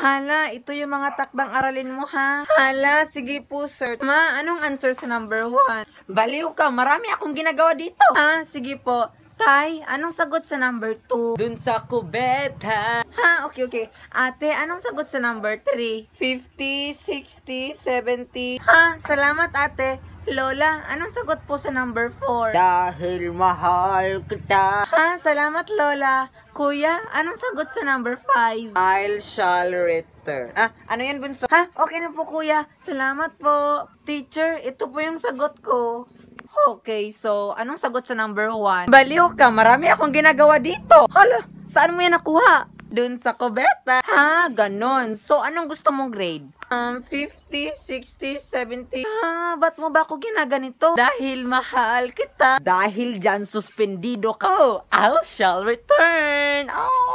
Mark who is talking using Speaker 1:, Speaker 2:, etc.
Speaker 1: Hala, ito yung mga takdang aralin mo ha. Hala, sige po sir. Ma, anong answer sa number 1? Baliw ka, marami akong ginagawa dito. Ha, sige po. Tay, anong sagot sa number 2? Dun sa kubeta. Ha, okay, okay. Ate, anong sagot sa number 3? 50, 60, 70. Ha, salamat ate. Lola, anong sagot po sa number 4? Dahil mahal kita. Ha, salamat Lola. Kuya, anong sagot sa number 5? I shall return. Ah, ano yan bunso? Ha, okay na po kuya. Salamat po. Teacher, ito po yung sagot ko. Okay, so anong sagot sa number 1? Baliw ka, marami akong ginagawa dito. Hala, saan mo yan nakuha? dun sa kubeta. Ha, ganon. So, anong gusto mong grade? Um, 50, 60, 70. Ha, ba't mo ba ako ginaganito? Dahil mahal kita. Dahil dyan suspendido ka. Oh, I shall return. Oh.